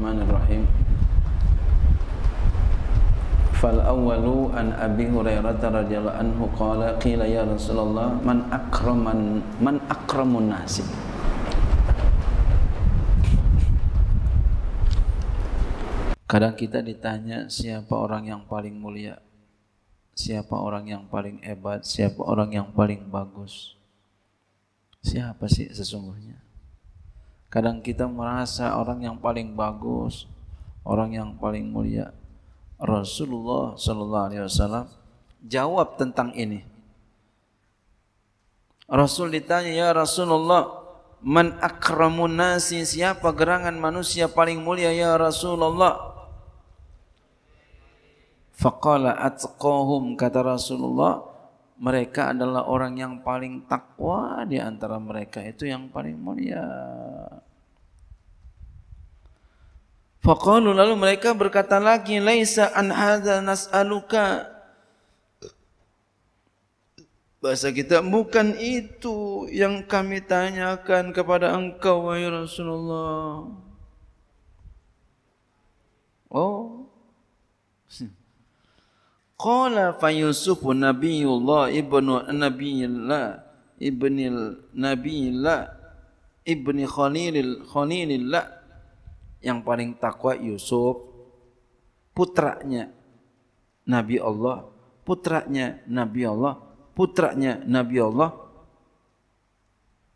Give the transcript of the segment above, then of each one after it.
الرحمن الرحيم فالأول أن أبي هريرة رضي الله عنه قال قيل يا رسول الله من أكرم من أكرم الناس Kadang kita ditanya siapa orang yang paling mulia, siapa orang yang paling hebat, siapa orang yang paling bagus. Siapa sih sesungguhnya? Kadang kita merasa orang yang paling bagus, orang yang paling mulia. Rasulullah Shallallahu Alaihi Wasallam jawab tentang ini. Rasul ditanya, ya Rasulullah, man akramun nasi, siapa gerangan manusia paling mulia ya Rasulullah? Faqala atqahum, kata Rasulullah, mereka adalah orang yang paling takwa di antara mereka, itu yang paling mulia. Faqalu lalu mereka berkata lagi laisa an hadza nas'aluka Bahasa kita bukan itu yang kami tanyakan kepada engkau wahai Rasulullah. Oh. Qala fa Yusuf nabiyullah ibnu nabiyillah ibnil nabiyillah ibni khalilil khalilillah yang paling takwa Yusuf putranya Nabi Allah putranya Nabi Allah putranya Nabi Allah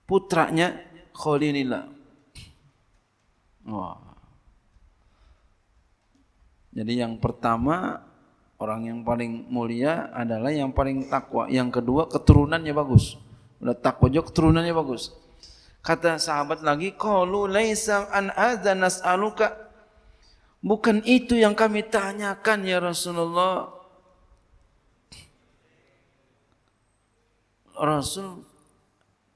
putranya Khalilillah wah jadi yang pertama orang yang paling mulia adalah yang paling takwa yang kedua keturunannya bagus udah takwa juga keturunannya bagus Kata sahabat lagi, "Qalu laisa an adza nas'aluka." Bukan itu yang kami tanyakan ya Rasulullah. Rasul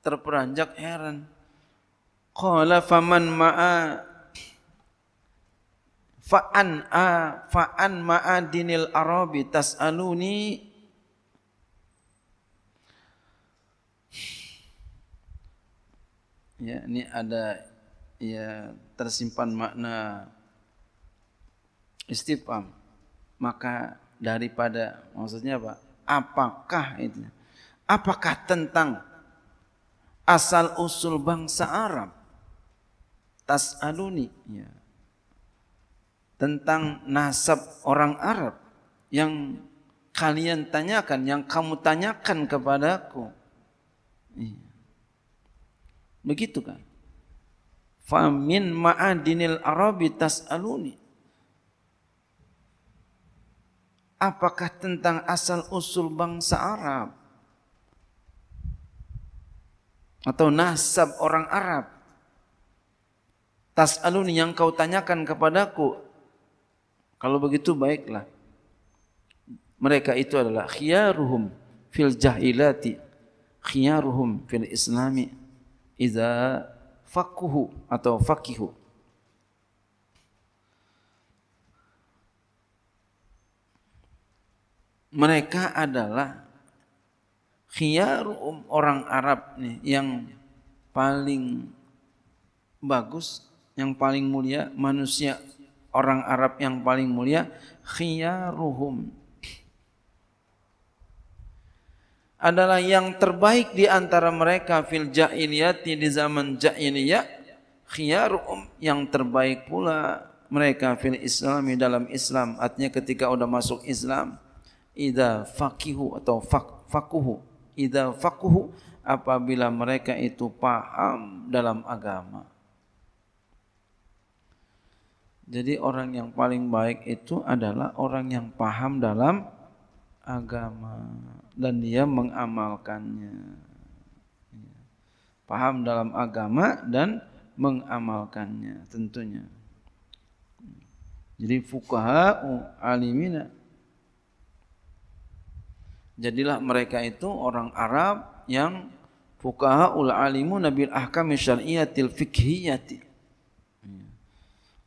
terperanjak heran. Qala faman ma'a fa'an a fa'an ma'a dinil arabi tas'aluni ya ini ada ya tersimpan makna istifham maka daripada maksudnya apa apakah itu apakah tentang asal usul bangsa Arab tasaluni ya tentang nasab orang Arab yang kalian tanyakan yang kamu tanyakan kepadaku ya. Begitu kan? Famin ma'adinil arabi tas'aluni. Apakah tentang asal usul bangsa Arab? Atau nasab orang Arab? Tas'aluni yang kau tanyakan kepadaku. Kalau begitu baiklah. Mereka itu adalah khiyaruhum fil jahilati khiyaruhum fil islami iza fakuhu atau fakihu. Mereka adalah khiyar orang Arab nih yang paling bagus, yang paling mulia, manusia orang Arab yang paling mulia khiyaruhum adalah yang terbaik di antara mereka fil jahiliyah di zaman jahiliyah khiyarum yang terbaik pula mereka fil Islam di dalam Islam artinya ketika sudah masuk Islam idza faqihu atau fak, fakuhu idza faquhu apabila mereka itu paham dalam agama jadi orang yang paling baik itu adalah orang yang paham dalam agama agama dan dia mengamalkannya. Iya. Paham dalam agama dan mengamalkannya tentunya. Jadi fukaha alimina. Jadilah mereka itu orang Arab yang fukaha ul alimu nabil ahkam syariatil fikhiyati. Iya.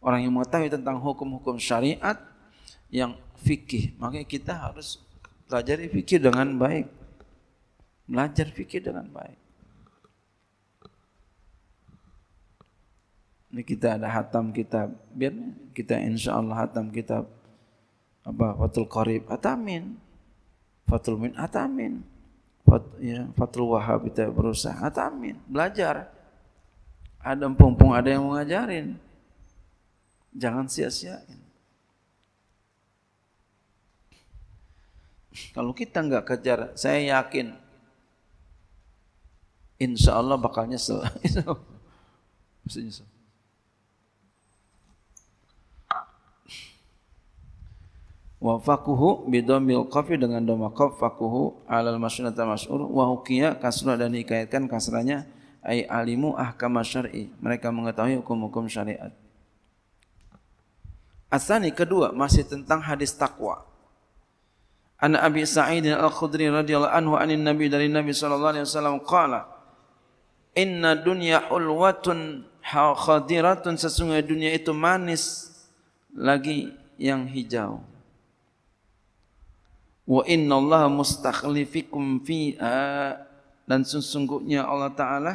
Orang yang mengetahui tentang hukum-hukum syariat yang fikih. Makanya kita harus Pelajari fikir dengan baik. Belajar fikir dengan baik. Ini kita ada hatam kitab. Biar kita insya Allah hatam kitab. Apa? Fatul Qarib. Atamin, Fatul Min. Atamin, Fat, ya, Fatul Wahab kita berusaha. Atamin, Belajar. Ada empung-empung ada yang mengajarin. Jangan sia-siain. Kalau kita nggak kejar, saya yakin insya Allah bakal nyesel. Pasti nyesel. Wa fakuhu bidomil kafi dengan doma kaf fakuhu alal masyunata mas'ur wa hukiya kasrah dan dikaitkan kasrahnya ay alimu ahkam syar'i mereka mengetahui hukum-hukum syariat. Asani kedua masih tentang hadis takwa. An Abi Sa'id Al-Khudri radhiyallahu anhu anin Nabi dari Nabi sallallahu alaihi wasallam qala Inna dunya ulwatun khadiratun sesungguhnya dunia itu manis lagi yang hijau. Wa inna Allah mustakhlifikum fi dan sesungguhnya Allah Ta'ala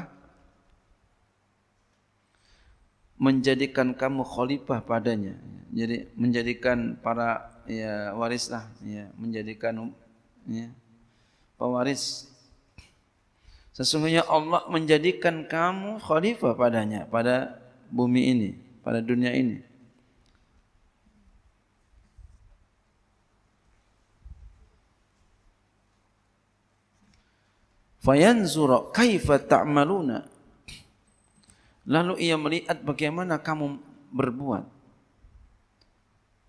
menjadikan kamu khalifah padanya. Jadi menjadikan para ya warislah ya menjadikan um-, ya pewaris sesungguhnya Allah menjadikan kamu khalifah padanya pada bumi ini pada dunia ini fayanzura kaifa ta'maluna lalu ia melihat bagaimana kamu berbuat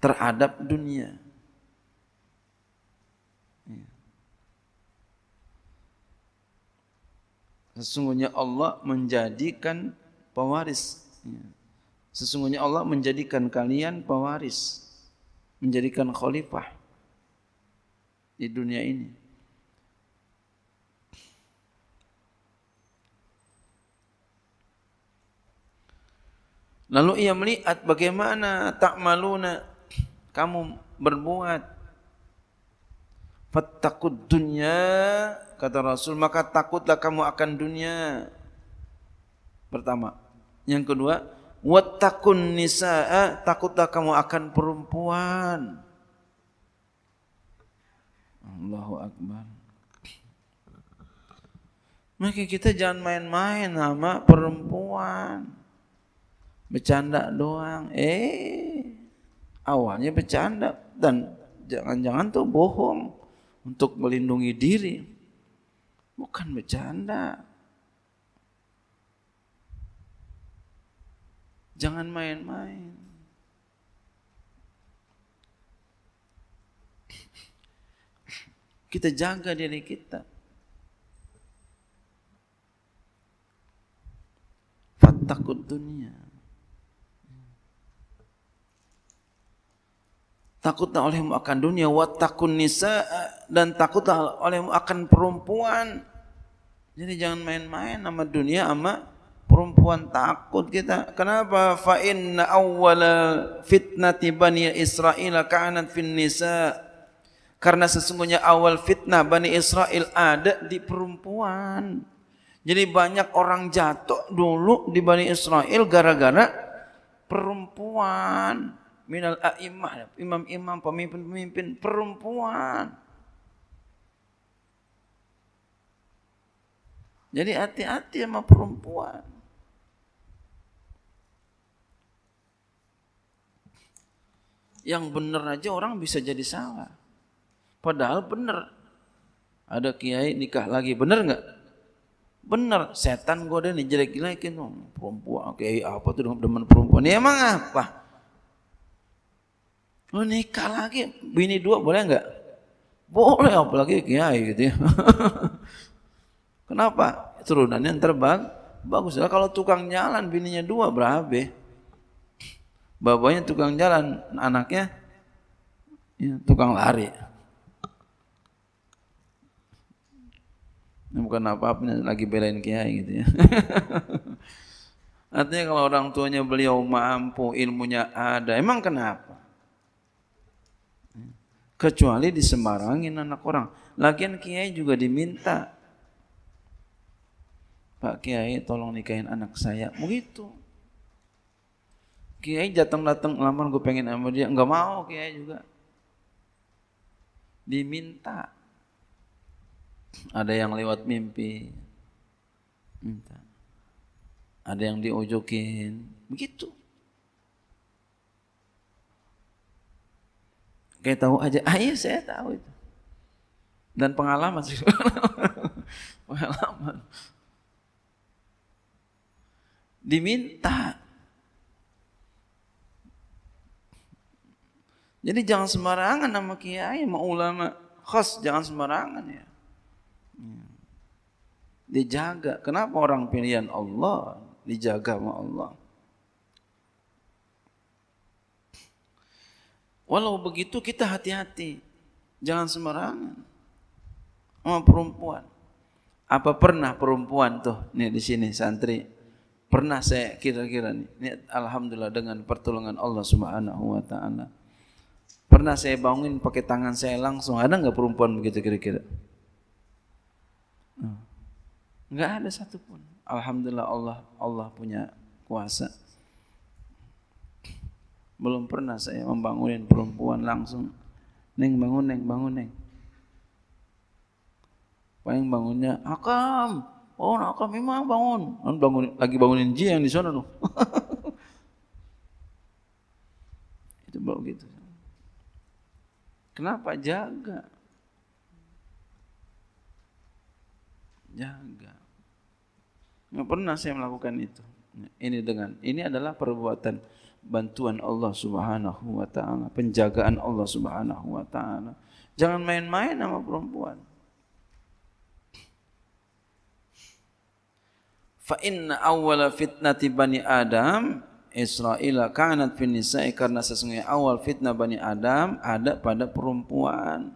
terhadap dunia. Ya. Sesungguhnya Allah menjadikan pewaris. Ya. Sesungguhnya Allah menjadikan kalian pewaris. Menjadikan khalifah di dunia ini. Lalu ia melihat bagaimana tak maluna kamu berbuat fattaqud dunya kata Rasul maka takutlah kamu akan dunia pertama yang kedua wattaqun nisaa takutlah kamu akan perempuan Allahu akbar maka kita jangan main-main sama perempuan bercanda doang eh awalnya bercanda dan jangan-jangan tuh bohong untuk melindungi diri. Bukan bercanda. Jangan main-main. Kita jaga diri kita. Fattakut dunia. takutlah olehmu akan dunia watakun nisa dan takutlah olehmu akan perempuan jadi jangan main-main sama dunia sama perempuan takut kita kenapa fa inna awwala fitnati bani israil kanat fin nisa karena sesungguhnya awal fitnah Bani Israel ada di perempuan. Jadi banyak orang jatuh dulu di Bani Israel gara-gara perempuan minal a'immah, imam-imam, pemimpin-pemimpin perempuan. Jadi hati-hati sama perempuan. Yang benar aja orang bisa jadi salah. Padahal benar. Ada kiai nikah lagi, benar nggak? Benar, setan godain jelek-jelekin. Perempuan, kiai apa tuh demen perempuan. Ya emang apa? Lu nikah lagi, bini dua boleh nggak? Boleh apalagi kiai gitu ya. Kenapa? Turunannya yang terbang bagus. Lah kalau tukang jalan bininya dua berabe. Bapaknya tukang jalan, anaknya ya, tukang lari. Ini bukan apa-apa lagi belain kiai gitu ya. Artinya kalau orang tuanya beliau mampu, ilmunya ada, emang kenapa? Kecuali di disembarangin anak orang. Lagian kiai juga diminta. Pak kiai tolong nikahin anak saya. Begitu. Kiai datang-datang lamar gue pengen sama dia. Enggak mau kiai juga. Diminta. Ada yang lewat mimpi. Minta. Ada yang diojokin. Begitu. Kayak tahu aja, ah iya, saya tahu itu. Dan pengalaman sih. pengalaman. Diminta. Jadi jangan sembarangan sama kiai, sama ulama. Khas jangan sembarangan ya. Dijaga. Kenapa orang pilihan Allah dijaga sama Allah? Walau begitu kita hati-hati. Jangan sembarangan sama perempuan. Apa pernah perempuan tuh nih di sini santri pernah saya kira-kira nih, nih alhamdulillah dengan pertolongan Allah Subhanahu wa taala. Pernah saya bangunin pakai tangan saya langsung. Ada nggak perempuan begitu kira-kira? Nggak ada satupun. Alhamdulillah Allah Allah punya kuasa. belum pernah saya membangunin perempuan langsung neng bangun neng bangun neng paling bangunnya akam oh akam memang bangun kan bangun lagi bangunin ji yang di sana tuh itu bau gitu kenapa jaga jaga nggak pernah saya melakukan itu ini dengan ini adalah perbuatan bantuan Allah Subhanahu wa taala, penjagaan Allah Subhanahu wa taala. Jangan main-main sama perempuan. Fa inna awwala fitnati bani Adam Israel kanat fi nisa'i karena sesungguhnya awal fitnah bani Adam ada pada perempuan.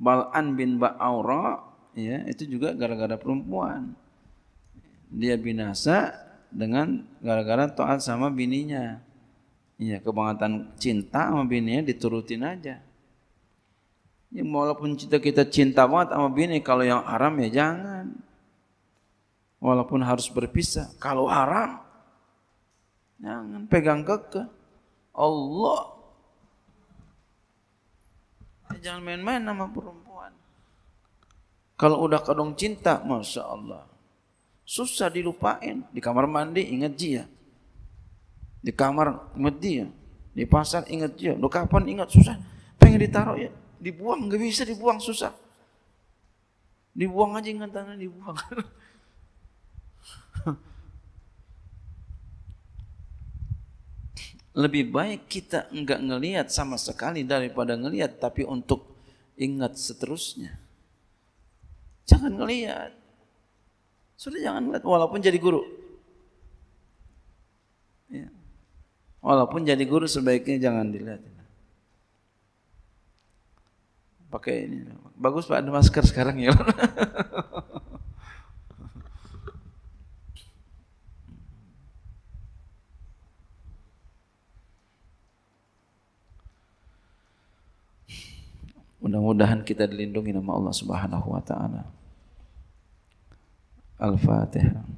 Bal'an bin Ba'aura ya itu juga gara-gara perempuan. Dia binasa dengan gara-gara taat sama bininya. Iya, kebangatan cinta sama bininya diturutin aja. Ya, walaupun cinta kita cinta banget sama bini, kalau yang haram ya jangan. Walaupun harus berpisah, kalau haram jangan pegang kekeh. Allah ya, jangan main-main sama perempuan. Kalau udah kadung cinta, masya Allah. Susah dilupain. Di kamar mandi ingat dia. Di kamar ingat dia. Di pasar ingat dia. lu kapan ingat susah. Pengen ditaruh ya. Dibuang, nggak bisa dibuang susah. Dibuang aja ingat tanah dibuang. Lebih baik kita enggak ngelihat sama sekali daripada ngelihat tapi untuk ingat seterusnya. Jangan ngelihat. Sudah jangan melihat walaupun jadi guru. Ya. Walaupun jadi guru sebaiknya jangan dilihat. Pakai ini. Bagus Pak ada masker sekarang ya. Mudah-mudahan kita dilindungi nama Allah Subhanahu wa taala. Al-Fatihah